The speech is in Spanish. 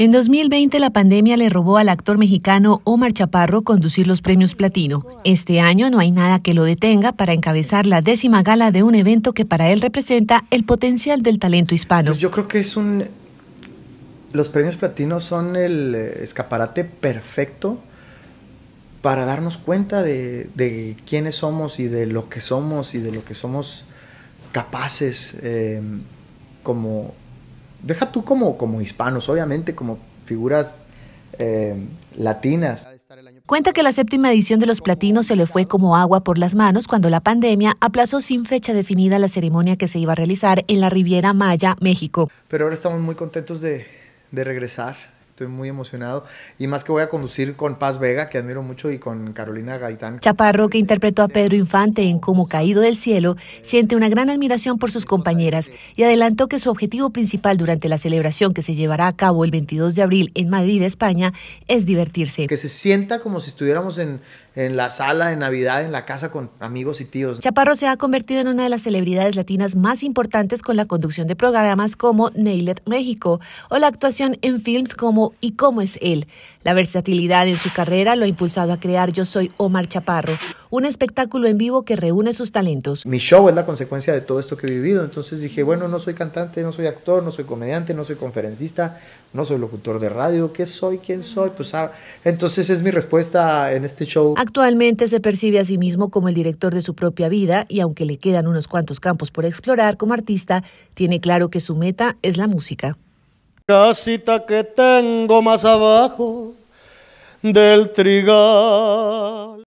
En 2020 la pandemia le robó al actor mexicano Omar Chaparro conducir los premios platino. Este año no hay nada que lo detenga para encabezar la décima gala de un evento que para él representa el potencial del talento hispano. yo creo que es un... Los premios platinos son el eh, escaparate perfecto para darnos cuenta de, quiénes somos y de lo que somos y de lo que somos capaces eh, como, deja tú como, como hispanos, obviamente, como figuras eh, latinas. Cuenta que la séptima edición de Los Platinos se le fue como agua por las manos cuando la pandemia aplazó sin fecha definida la ceremonia que se iba a realizar en la Riviera Maya, México. Pero ahora estamos muy contentos de, de regresar Estoy muy emocionado. Y más que voy a conducir con Paz Vega, que admiro mucho, y con Carolina Gaitán. Chaparro, que interpretó a Pedro Infante en Como Caído del Cielo, siente una gran admiración por sus compañeras y adelantó que su objetivo principal durante la celebración que se llevará a cabo el 22 de abril en Madrid, España, es divertirse. Que se sienta como si estuviéramos en, en la sala de Navidad, en la casa con amigos y tíos. Chaparro se ha convertido en una de las celebridades latinas más importantes con la conducción de programas como Nailed México o la actuación en films como ¿Y cómo es él? La versatilidad en su carrera lo ha impulsado a crear Yo soy Omar Chaparro, un espectáculo en vivo que reúne sus talentos. Mi show es la consecuencia de todo esto que he vivido, entonces dije, bueno, no soy cantante, no soy actor, no soy comediante, no soy conferencista, no soy locutor de radio, ¿qué soy? ¿Quién soy? Pues ah, entonces es mi respuesta en este show. Actualmente se percibe a sí mismo como el director de su propia vida y aunque le quedan unos cuantos campos por explorar como artista, tiene claro que su meta es la música. Casita que tengo más abajo del trigal.